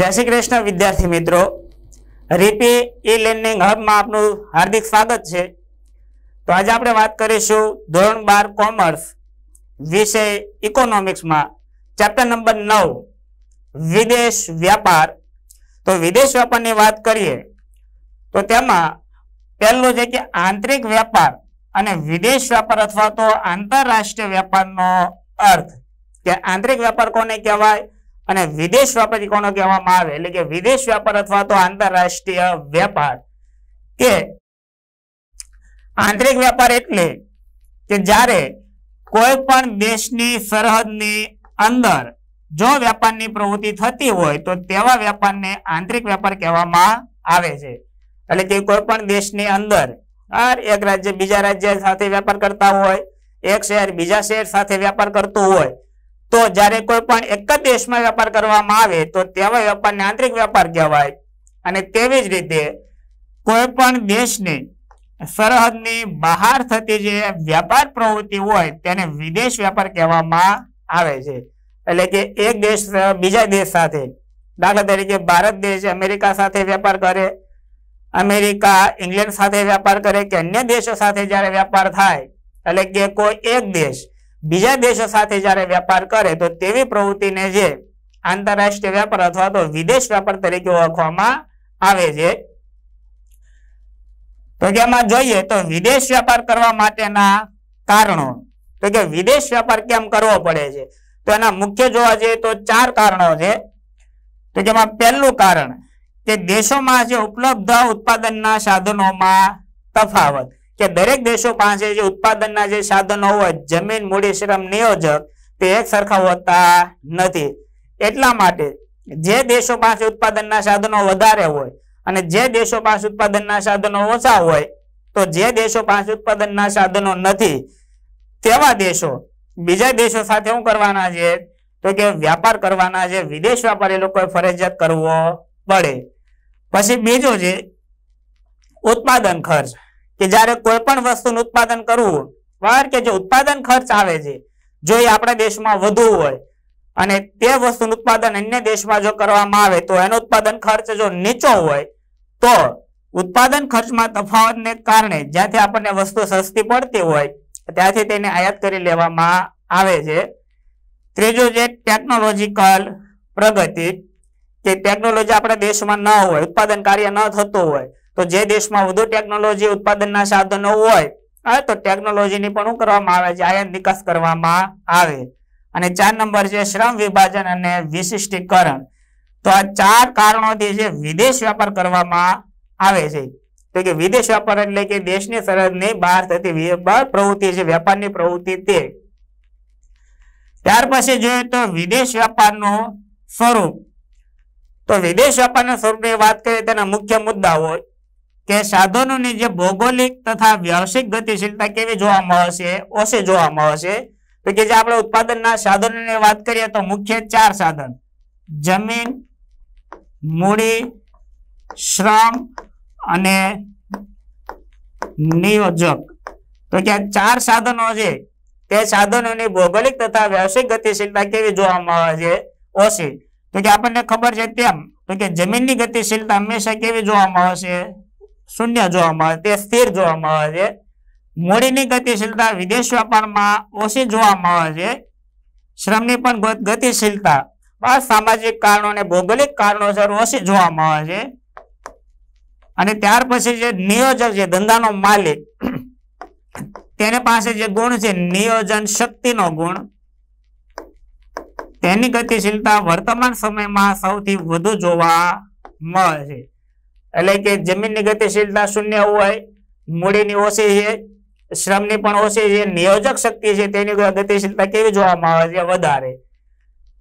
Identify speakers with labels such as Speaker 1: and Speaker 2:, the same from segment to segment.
Speaker 1: જય શ્રી કૃષ્ણ વિદ્યાર્થી મિત્રો રીપી ઈ લર્નિંગ હબમાં આપનું હાર્દિક સ્વાગત છે તો આજે આપણે વાત કરીશું ધોરણ બાર કોમર્સ વિષય ઇકોનોમિક્સમાં ચેપ્ટર નંબર નવ વિદેશ વ્યાપાર તો વિદેશ વ્યાપારની વાત કરીએ તો તેમાં પહેલું છે કે આંતરિક વ્યાપાર અને વિદેશ વ્યાપાર અથવા તો આંતરરાષ્ટ્રીય વ્યાપારનો અર્થ કે આંતરિક વ્યાપાર કોને કહેવાય અને વિદેશ વ્યાપારી કોનો કહેવામાં આવે એટલે કે વિદેશ વ્યાપાર અથવા તો આંતરરાષ્ટ્રીય વેપાર કે આંતરિક વેપાર એટલે કે જ્યારે કોઈ પણ દેશની સરહદની અંદર જો વેપારની પ્રવૃત્તિ થતી હોય તો તેવા વેપારને આંતરિક વેપાર કહેવામાં આવે છે એટલે કે કોઈ પણ દેશની અંદર એક રાજ્ય બીજા રાજ્ય સાથે વેપાર કરતા હોય એક શહેર બીજા શહેર સાથે વેપાર કરતું હોય તો જ્યારે કોઈ પણ એક જ દેશમાં વેપાર કરવામાં આવે તો તેવા વેપારને આંતરિક વેપાર કહેવાય અને તેવી જ રીતે કોઈ પણ દેશની સરહદની બહાર થતી જે વેપાર પ્રવૃત્તિ હોય તેને વિદેશ વેપાર કહેવામાં આવે છે એટલે કે એક દેશ બીજા દેશ સાથે દાખલા તરીકે ભારત દેશ અમેરિકા સાથે વેપાર કરે અમેરિકા ઇંગ્લેન્ડ સાથે વેપાર કરે કે અન્ય દેશો સાથે જ્યારે વેપાર થાય એટલે કે કોઈ એક દેશ બીજા દેશો સાથે જ્યારે વેપાર કરે તો તેવી પ્રવૃત્તિને જે આંતરરાષ્ટ્રીય વેપાર અથવા તો વિદેશ વેપાર તરીકે ઓળખવામાં આવે છે તો કે આમાં જોઈએ તો વિદેશ વેપાર કરવા માટેના કારણો તો કે વિદેશ વેપાર કેમ કરવો પડે છે તો એના મુખ્ય જોવા જઈએ તો ચાર કારણો છે તો કે પહેલું કારણ કે દેશોમાં જે ઉપલબ્ધ ઉત્પાદનના સાધનોમાં તફાવત કે દરેક દેશો પાસે જે ઉત્પાદનના જે સાધનો હોય જમીન મૂડી શ્રમ નિયોજક તે એક સરખા હોતા નથી એટલા માટે જે દેશો પાસે ઉત્પાદનના સાધનો વધારે હોય અને જે દેશો પાસે ઉત્પાદનના સાધનો ઓછા હોય તો જે દેશો પાસે ઉત્પાદનના સાધનો નથી તેવા દેશો બીજા દેશો સાથે શું કરવાના છે તો કે વ્યાપાર કરવાના છે વિદેશ વ્યાપાર એ લોકોએ ફરજિયાત કરવો પડે પછી બીજો છે ઉત્પાદન ખર્ચ કે જ્યારે કોઈ પણ વસ્તુનું ઉત્પાદન કરવું બરાબર કે જે ઉત્પાદન ખર્ચ આવે છે જો એ આપણા દેશમાં વધુ હોય અને તે વસ્તુનું ઉત્પાદન અન્ય દેશમાં જો કરવામાં આવે તો એનો ઉત્પાદન ખર્ચ જો નીચો હોય તો ઉત્પાદન ખર્ચમાં તફાવતને કારણે જ્યાંથી આપણને વસ્તુ સસ્તી પડતી હોય ત્યાંથી તેને આયાત કરી લેવામાં આવે છે ત્રીજું છે ટેકનોલોજીકલ પ્રગતિ કે ટેકનોલોજી આપણા દેશમાં ન હોય ઉત્પાદન કાર્ય ન થતું હોય તો જે દેશમાં વધુ ટેકનોલોજી ઉત્પાદનના સાધનો હોય તો ટેકનોલોજીની પણ શું કરવામાં આવે છે આયાત નિકાસ કરવામાં આવે અને ચાર નંબર છે શ્રમ વિભાજન અને વિશિષ્ટીકરણ તો આ ચાર કારણોથી જે વિદેશ વ્યાપાર કરવામાં આવે છે તો કે વિદેશ વ્યાપાર એટલે કે દેશની સરહદની બહાર થતી વેપાર પ્રવૃત્તિ છે વેપારની પ્રવૃત્તિ તે ત્યાર પછી જોઈએ તો વિદેશ વ્યાપારનું સ્વરૂપ તો વિદેશ વ્યાપારના સ્વરૂપની વાત કરીએ તેના મુખ્ય મુદ્દા હોય કે સાધનોની જે ભૌગોલિક તથા વ્યવસાયિક ગતિશીલતા કેવી જોવા મળશે ઓછી જોવા મળશે તો કે જે આપણે ઉત્પાદનના સાધનોની વાત કરીએ તો મુખ્ય ચાર સાધન જમીન મૂડી શ્રમ અને નિયોજક તો કે આ ચાર સાધનો છે તે સાધનોની ભૌગોલિક તથા વ્યવસાયિક ગતિશીલતા કેવી જોવા મળે છે ઓછી તો કે આપણને ખબર છે તેમ તો કે જમીનની ગતિશીલતા હંમેશા કેવી જોવા મળે છે શૂન્ય જોવા મળે છે સ્થિર જોવા મળે છે મૂડીની ગતિશીલતા વિદેશ વેપારમાં ઓછી જોવા મળે છે શ્રમની પણ ગતિશીલતા સામાજિક કારણો અને ભૌગોલિક કારણોસર ઓછી જોવા મળે છે અને ત્યાર પછી જે નિયોજક છે ધંધાનો માલિક તેની પાસે જે ગુણ છે નિયોજન શક્તિનો ગુણ તેની ગતિશીલતા વર્તમાન સમયમાં સૌથી વધુ જોવા મળે છે એટલે કે જમીનની ગતિશીલતા શૂન્ય હોય મૂડીની ઓછી છે શ્રમની પણ ઓછી છે નિયોજક શક્તિ છે તેની ગતિશીલતા કેવી જોવામાં આવે છે વધારે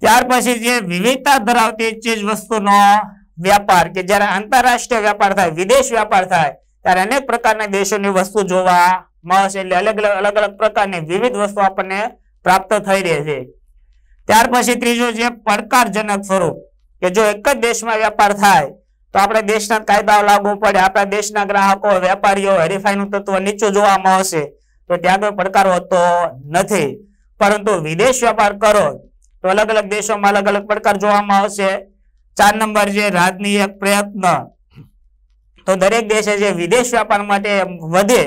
Speaker 1: ત્યાર પછી જે વિવિધતા ધરાવતી ચીજ વસ્તુનો વ્યાપાર કે જ્યારે આંતરરાષ્ટ્રીય વ્યાપાર થાય વિદેશ વ્યાપાર થાય ત્યારે અનેક પ્રકારના દેશોની વસ્તુ જોવા મળશે એટલે અલગ અલગ અલગ અલગ પ્રકારની વિવિધ વસ્તુ આપણને પ્રાપ્ત થઈ રહે છે ત્યાર પછી ત્રીજું જે પડકારજનક સ્વરૂપ કે જો એક જ દેશમાં વ્યાપાર થાય તો આપણે દેશના કાયદા લાગુ પડે આપણા દેશના ગ્રાહકો વેપારીઓ હરીફાઈનું તત્વ નીચું જોવામાં આવશે તો ત્યાં કોઈ પડકાર હોતો નથી પરંતુ વિદેશ વેપાર કરો તો અલગ અલગ દેશોમાં અલગ અલગ પડકાર જોવામાં આવશે ચાર નંબર છે રાજનીય પ્રયત્ન તો દરેક દેશે જે વિદેશ વેપાર માટે વધે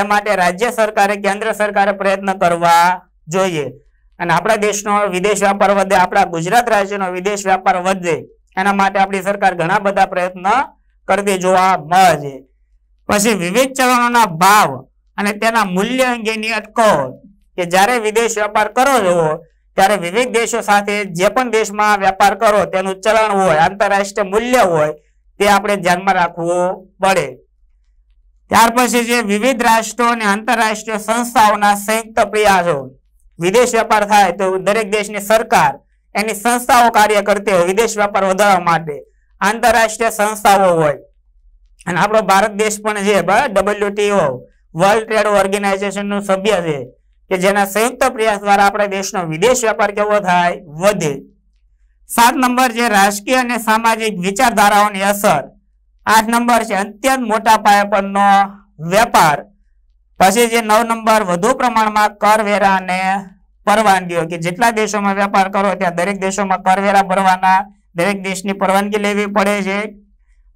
Speaker 1: એ માટે રાજ્ય સરકારે કેન્દ્ર સરકારે પ્રયત્ન કરવા જોઈએ અને આપણા દેશનો વિદેશ વ્યાપાર વધે આપણા ગુજરાત રાજ્યનો વિદેશ વ્યાપાર વધે એના માટે આપણી સરકાર ઘણા બધા પ્રયત્ન કરતી જોવા મળે છે પછી વિવિધ ચલણોના ભાવ અને તેના મૂલ્ય અંગેની અટકળ કે જ્યારે વિદેશ વેપાર કરો છો ત્યારે વિવિધ દેશો સાથે જે પણ દેશમાં વેપાર કરો તેનું ચલણ હોય આંતરરાષ્ટ્રીય મૂલ્ય હોય તે આપણે ધ્યાનમાં રાખવું પડે ત્યાર પછી જે વિવિધ રાષ્ટ્રો અને આંતરરાષ્ટ્રીય સંસ્થાઓના સંયુક્ત પ્રયાસો વિદેશ વેપાર થાય તો દરેક દેશની સરકાર એની સંસ્થાઓ કાર્ય કરતી હોય વિદેશ વ્યાપાર વધારવા માટે આંતરરાષ્ટ્રીય સંસ્થાઓ હોય અને આપણો ભારત દેશ પણ છે ડબલ્યુટીઓ વર્લ્ડ ટ્રેડ ઓર્ગેનાઇઝેશનનો સભ્ય છે કે જેના સંયુક્ત પ્રયાસ દ્વારા આપણા દેશનો વિદેશ વેપાર કેવો થાય વધે સાત નંબર છે રાજકીય અને સામાજિક વિચારધારાઓની અસર આઠ નંબર છે અત્યંત મોટા પાયા પરનો વેપાર પછી જે નવ નંબર વધુ પ્રમાણમાં કરવેરા અને પરવાનગીઓ કે જેટલા દેશોમાં વેપાર કરો ત્યાં દરેક દેશોમાં કરવેરા ભરવાના દરેક દેશની પરવાનગી લેવી પડે છે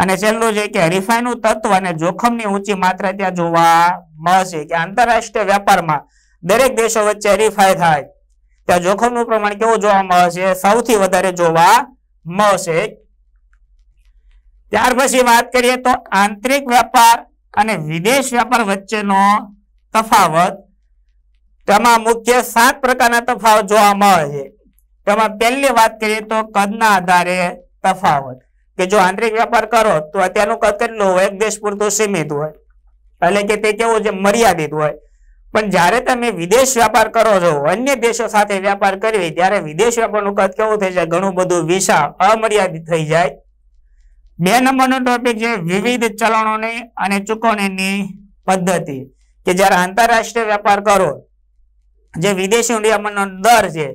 Speaker 1: અને છેલ્લું છે કે રિફાઈનનું તત્વ અને જોખમની ઊંચી માત્રા ત્યાં જોવા મળશે કે આંતરરાષ્ટ્રીય વેપારમાં દરેક દેશો વચ્ચે હરીફાઈ થાય ત્યાં જોખમનું પ્રમાણ કેવું જોવા મળશે સૌથી વધારે જોવા મળશે ત્યાર પછી વાત કરીએ તો આંતરિક વેપાર અને વિદેશ વેપાર વચ્ચેનો તફાવત તેમાં મુખ્ય સાત પ્રકારના તફાવત જોવા મળે છે તેમાં પહેલી વાત કરીએ તો કદના આધારે તફાવત કે જો આંતરિક વેપાર કરો તો અત્યારનું કદ કેટલું હોય એક દેશ પૂરતું સીમિત હોય એટલે કે તે કેવું છે મર્યાદિત હોય પણ જ્યારે તમે વિદેશ વ્યાપાર કરો છો અન્ય દેશો સાથે વ્યાપાર કરવી ત્યારે વિદેશ વેપારનું કદ કેવું થઈ જાય ઘણું બધું વિશાળ અમર્યાદિત થઈ જાય બે નંબરનો ટોપિક છે વિવિધ ચલણોની અને ચૂકવણીની પદ્ધતિ કે જ્યારે આંતરરાષ્ટ્રીય વેપાર કરો જે વિદેશી હુંડિયામણનો દર છે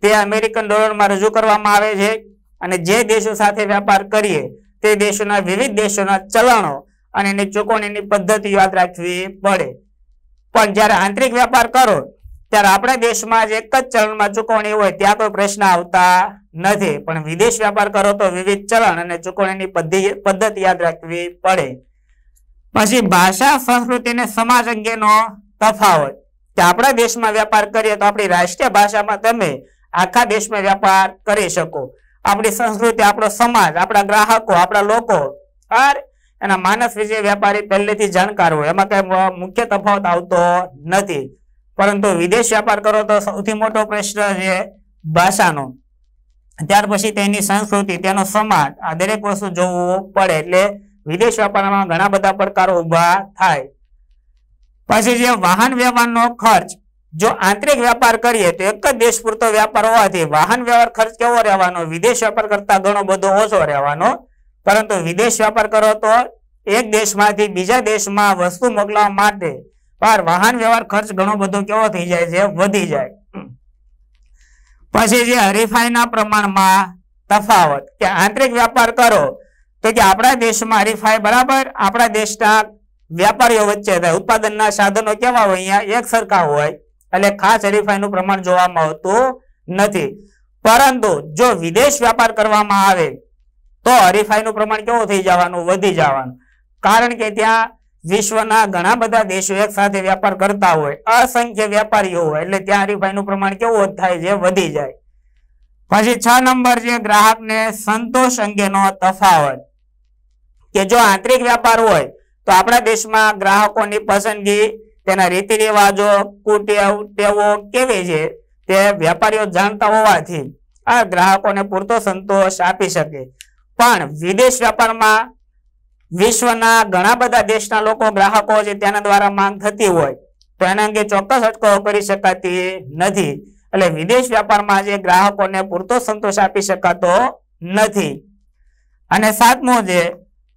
Speaker 1: તે અમેરિકન ડોલરમાં રજૂ કરવામાં આવે છે અને જે દેશો સાથે વેપાર કરીએ તે દેશોના વિવિધ દેશોના ચલણો અને એની ચુકવણીની પદ્ધતિ યાદ રાખવી પડે પણ જ્યારે આંતરિક વેપાર કરો ત્યારે આપણા દેશમાં જ એક જ ચલણમાં ચૂકવણી હોય ત્યાં કોઈ પ્રશ્ન આવતા નથી પણ વિદેશ વેપાર કરો તો વિવિધ ચલણ અને ચૂકવણીની પદ્ધતિ યાદ રાખવી પડે પછી ભાષા સંસ્કૃતિ અને સમાજ અંગેનો તફાવત કે આપણા દેશમાં વેપાર કરીએ તો આપણી રાષ્ટ્રીય ભાષામાં તમે આખા દેશમાં વેપાર કરી શકો આપણી સંસ્કૃતિ આપણો સમાજ આપણા ગ્રાહકો આપણા લોકો અને એના માનસ વિશે વેપારી પહેલેથી જાણકાર હોય એમાં કઈ મુખ્ય તફાવત આવતો નથી પરંતુ વિદેશ વેપાર કરો તો સૌથી મોટો પ્રશ્ન છે ભાષાનો ત્યાર પછી તેની સંસ્કૃતિ તેનો સમાજ આ દરેક વસ્તુ જોવું પડે એટલે વિદેશ વેપારમાં ઘણા બધા પડકારો ઊભા થાય પછી જે વાહન વ્યવહારનો ખર્ચ જો આંતરિક વેપાર કરીએ તો એક જ દેશ પૂરતો વ્યાપાર હોવાથી વાહન વ્યવહાર ખર્ચ કેવો રહેવાનો વિદેશ વેપાર કરતા ઘણો બધો ઓછો રહેવાનો પરંતુ વિદેશ વેપાર કરો તો એક દેશમાંથી બીજા દેશમાં વસ્તુ મોકલવા માટે પર વાહન વ્યવહાર ખર્ચ ઘણો બધો કેવો થઈ જાય છે વધી જાય પછી જે હરીફાઈના પ્રમાણમાં તફાવત કે આંતરિક વ્યાપાર કરો તો કે આપણા દેશમાં હરીફાઈ બરાબર આપણા દેશના વ્યાપારીઓ વચ્ચે થાય ઉત્પાદનના સાધનો કેવા હોય અહીંયા એક સરખા હોય એટલે ખાસ હરીફાઈનું પ્રમાણ જોવામાં આવતું નથી પરંતુ જો વિદેશ વ્યાપાર કરવામાં આવે તો હરીફાઈનું પ્રમાણ કેવું થઈ જવાનું વધી જવાનું કારણ કે ત્યાં વિશ્વના ઘણા બધા દેશો એક સાથે વ્યાપાર કરતા હોય અસંખ્ય વેપારીઓ હોય એટલે ત્યાં હરીફાઈનું પ્રમાણ કેવું થાય છે વધી જાય પછી છ નંબર છે ગ્રાહકને સંતોષ અંગેનો તફાવત કે જો આંતરિક વ્યાપાર હોય તો આપણા દેશમાં ગ્રાહકોની પસંદગી તેના રીતિ રિવાજો કુટેવ કેવી છે તે વેપારીઓ જાણતા હોવાથી આ ગ્રાહકોને પૂરતો સંતોષ આપી શકે પણ વિદેશ વેપારમાં વિશ્વના ઘણા બધા દેશના લોકો ગ્રાહકો છે તેના દ્વારા માંગ થતી હોય તો એના અંગે ચોક્કસ અટકાવ કરી શકાતી નથી એટલે વિદેશ વેપારમાં જે ગ્રાહકોને પૂરતો સંતોષ આપી શકાતો નથી અને સાતમો જે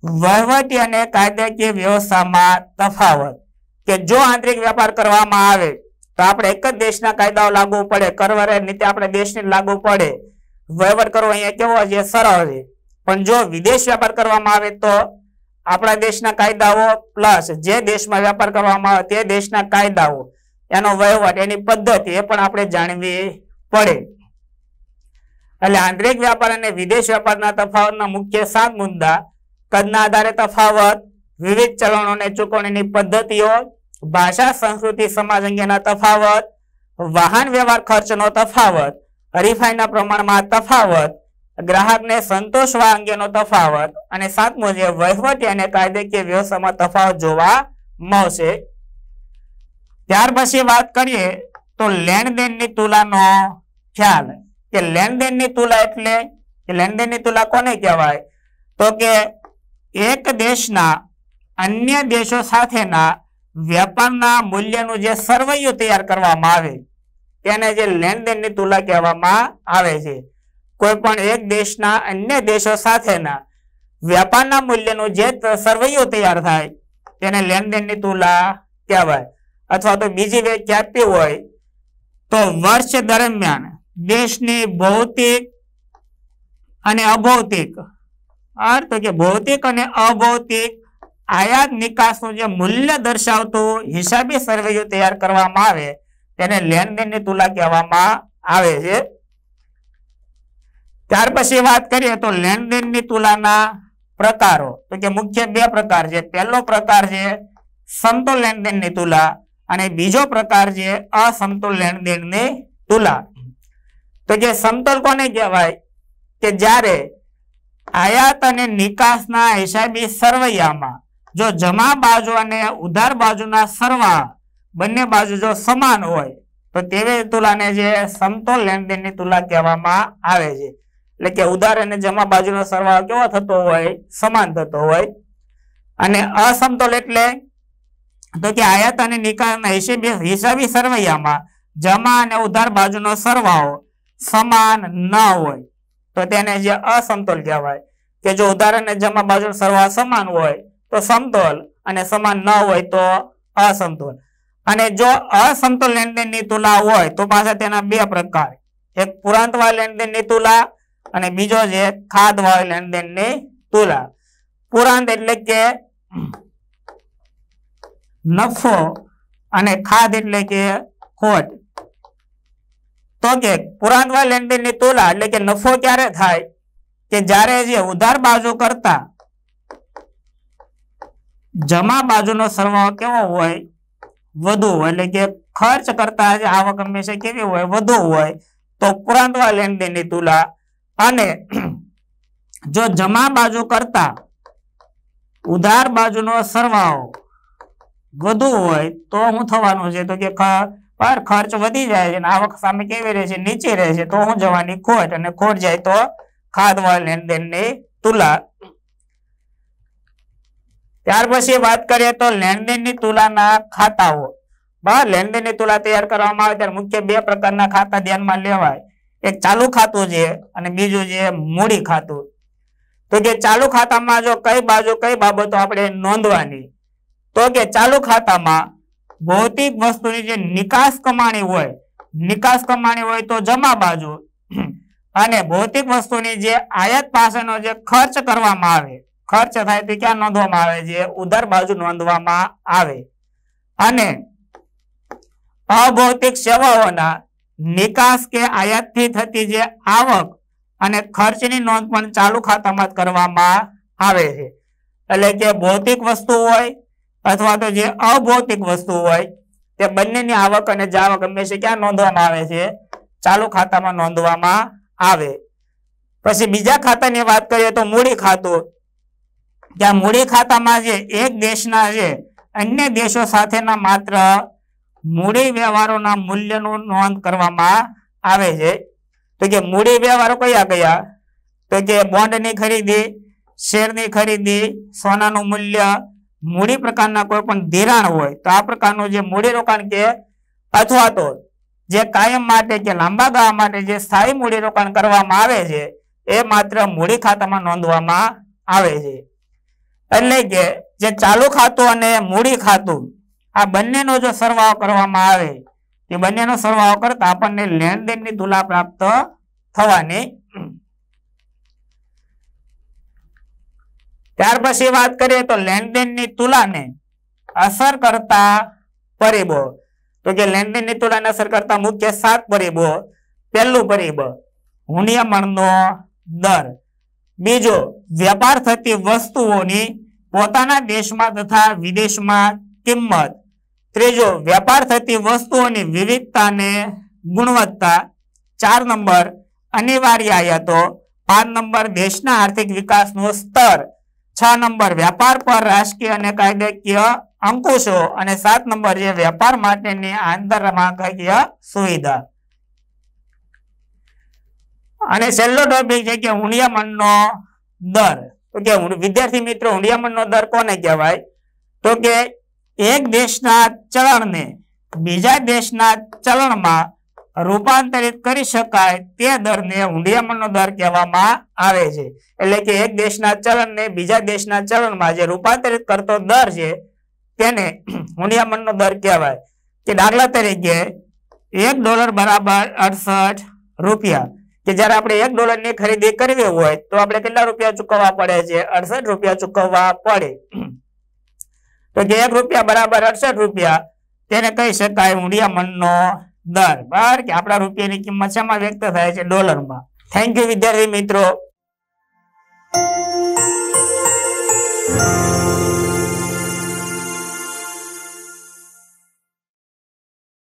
Speaker 1: વહીવટી અને કાયદાકીય વ્યવસ્થામાં તફાવત કે જો આંતરિક વેપાર કરવામાં આવે તો આપણે એક જ દેશના કાયદાઓ લાગુ પડે કરવરે નીતિ આપણે દેશને લાગુ પડે વહીવટ કરવો અહીંયા કેવો છે સરળ છે પણ જો વિદેશ વેપાર કરવામાં આવે તો આપણા દેશના કાયદાઓ પ્લસ જે દેશમાં વેપાર કરવામાં આવે તે દેશના કાયદાઓ એનો વહીવટ એની પદ્ધતિ એ પણ આપણે જાણવી પડે એટલે આંતરિક વ્યાપાર અને વિદેશ વેપારના તફાવતના મુખ્ય સાત મુદ્દા કદના આધારે તફાવત વિવિધ ચલણોને ચૂકવણીની પદ્ધતિઓ ભાષા સંસ્કૃતિ સમાજ અંગેના તફાવત વાહન વ્યવહાર ખર્ચનો તફાવત હરીફાઈના પ્રમાણમાં તફાવત ગ્રાહકને સંતોષવા અંગેનો તફાવત અને સાતમું જે વહીવટી અને કાયદેકીય વ્યવસ્થામાં તફાવત જોવા મળશે ત્યાર પછી વાત કરીએ તો લેણદેણની તુલાનો ખ્યાલ કે લેણદેણની તુલા એટલે લેણદેણની તુલા કોને કહેવાય તો કે એક દેશના અન્ય દેશો સાથેના વેપારના મૂલ્યનું જે સરવૈયું તૈયાર કરવામાં આવે તેને જે લેનદેનની તુલા કહેવામાં આવે છે કોઈ પણ એક દેશના અન્ય દેશો સાથેના વેપારના મૂલ્યનું જે સરવૈયું તૈયાર થાય તેને લેનદેનની તુલા કહેવાય અથવા તો બીજી વ્યાખ્યા આપી હોય તો વર્ષ દરમિયાન દેશની ભૌતિક અને અભૌતિક અર્થ તો કે ભૌતિક અને અભૌતિક આયાત નિકાસનું જે મૂલ્ય દર્શાવતું હિસાબી સર્વેયો તૈયાર કરવામાં આવે તેને લેનદેનની તુલા કહેવામાં આવે છે ત્યાર પછી વાત કરીએ તો લેનદેનની તુલાના પ્રકારો તો કે મુખ્ય બે પ્રકાર છે પહેલો પ્રકાર છે સમતોલ લેનદેનની તુલા અને બીજો પ્રકાર છે અસમતોલ લેનદેનની તુલા તો જે સમતોલ કોને કહેવાય કે જ્યારે આયાત અને નિકાસના હિસાબી સરવૈયામાં જો જમા બાજુ અને ઉધાર બાજુના સરવા બંને બાજુ જો સમાન હોય તો તેવી તુલાને જે સમતોલ લેનદેનની તુલા કહેવામાં આવે છે એટલે કે ઉધાર અને જમા બાજુનો સરવાળો કેવો થતો હોય સમાન થતો હોય અને અસમતોલ એટલે તો કે આયાત અને નિકાસના હિસાબી હિસાબી સરવૈયામાં જમા અને ઉધાર બાજુનો સરવાળો સમાન ન હોય તો તેને જે અસમતોલ કહેવાય કે જો ઉદાહરણને જમા બાજુ સરવા સમાન હોય તો સમતોલ અને સમાન ન હોય તો અસમતોલ અને જો અસમતોલ લેણદેણની તુલા હોય તો પાછા તેના બે પ્રકાર એક પુરાંતવાય લેણદેણની તુલા અને બીજો છે ખાદવાય લેણદેણની તુલા પુરાંત એટલે કે નફો અને ખાદ એટલે કે ખોટ તો કે પુરાંતવા લેણદેણની તુલા એટલે કે નફો ક્યારે થાય કે જ્યારે જે ઉધાર બાજુ કરતા જમા બાજુનો સરવાળો કેવો હોય વધુ હોય એટલે કે ખર્ચ કરતા જે આવક હંમેશા કેવી હોય વધુ હોય તો પુરાંતવા લેણદેણની તુલા અને જો જમા બાજુ કરતા ઉધાર બાજુનો સરવાળો વધુ હોય તો હું થવાનું છે તો કે પર ખર્ચ વધી જાય છે આવક સામે કેવી રહે છે નીચે તો હું જવાની ખોટ અને ખોટ જાય તો ખાધમાલ લેણદેણની તુલા ત્યાર પછી વાત કરીએ તો લેણદેણની તુલાના ખાતાઓ બરાબર લેણદેણની તુલા તૈયાર કરવામાં આવે ત્યારે મુખ્ય બે પ્રકારના ખાતા ધ્યાનમાં લેવાય એક ચાલુ ખાતું છે અને બીજું છે મૂડી ખાતું તો કે ચાલુ ખાતામાં જો કઈ બાજુ કઈ બાબતો આપણે નોંધવાની તો કે ચાલુ ખાતામાં ભૌતિક વસ્તુની જે નિકાસ કમાણી હોય નિકાસ કમાણી હોય તો જમા બાજુ અને ભૌતિક વસ્તુની જે આયાત પાસેનો જે ખર્ચ કરવામાં આવે ખર્ચ થાય તે ક્યાં નોંધવામાં આવે છે ઉધર બાજુ નોંધવામાં આવે અને અભૌતિક સેવાઓના નિકાસ કે આયાતથી થતી જે આવક અને ખર્ચની નોંધ પણ ચાલુ ખાતામાં કરવામાં આવે છે એટલે કે ભૌતિક વસ્તુ હોય અથવા તો જે અભૌતિક વસ્તુ હોય તે બંનેની આવક અને જાવક હંમેશા ક્યાં નોંધવામાં આવે છે ચાલુ ખાતામાં નોંધવામાં આવે પછી બીજા ખાતાની વાત કરીએ તો મૂડી ખાતું ત્યાં મૂડી ખાતામાં જે એક દેશના છે અન્ય દેશો સાથેના માત્ર મૂડી વ્યવહારોના મૂલ્યનું નોંધ કરવામાં આવે છે તો કે મૂડી વ્યવહારો કયા કયા તો કે બોન્ડની ખરીદી શેરની ખરીદી સોનાનું મૂલ્ય મૂડી પ્રકારના કોઈ પણ ધિરાણ હોય તો આ પ્રકારનું જે મૂડી રોકાણ કે અથવા તો જે કાયમ માટે કે લાંબા ગાળા માટે જે સ્થાયી મૂડી રોકાણ કરવામાં આવે છે એ માત્ર મૂડી ખાતામાં નોંધવામાં આવે છે એટલે કે જે ચાલુ ખાતું અને મૂડી ખાતું આ બંનેનો જો સરવાળો કરવામાં આવે તે બંનેનો સરવાળો કરતા આપણને લેણદેણની તુલા પ્રાપ્ત થવાની ત્યાર પછી વાત કરીએ તો લેણદેણની તુલાને અસર કરતા પરિબળ તો કે લેણદેણની તુલાને અસર કરતા મુખ્ય સાત પરિબળ પહેલું પરિબળ હુનિયમણનો દર બીજો વેપાર થતી વસ્તુઓની પોતાના દેશમાં તથા વિદેશમાં કિંમત ત્રીજો વેપાર થતી વસ્તુઓની વિવિધતાને ગુણવત્તા ચાર નંબર અનિવાર્ય આયાતો પાંચ નંબર દેશના આર્થિક વિકાસનું સ્તર છ નંબર વેપાર પર રાષ્ટ્રીય અને કાયદાકીય અંકુશો અને સાત નંબર છે વેપાર માટેની આંતરમાંકીય સુવિધા અને છેલ્લો ટોપિક છે કે હુંડિયામણનો દર તો કે વિદ્યાર્થી મિત્રો હુંડિયામણનો દર કોને કહેવાય તો કે એક દેશના ચલણને બીજા દેશના ચલણમાં રૂપાંતરિત કરી શકાય તે દરને હુંડિયામણનો દર કહેવામાં આવે છે એટલે કે એક દેશના ચલણને બીજા દેશના ચલણમાં જે રૂપાંતરિત કરતો દર છે તેને હુંડિયામણનો દર કહેવાય કે દાખલા તરીકે એક ડોલર બરાબર અડસઠ રૂપિયા કે જ્યારે આપણે એક ડોલરની ખરીદી કરવી હોય તો આપણે કેટલા રૂપિયા ચૂકવવા પડે છે અડસઠ રૂપિયા ચૂકવવા પડે તો કે એક રૂપિયા બરાબર અડસઠ રૂપિયા તેને કહી શકાય હુંડિયામણનો દર બરાબર કે આપણા રૂપિયાની કિંમત શેમાં વ્યક્ત થાય છે ડોલરમાં થેન્ક યુ વિદ્યાર્થી મિત્રો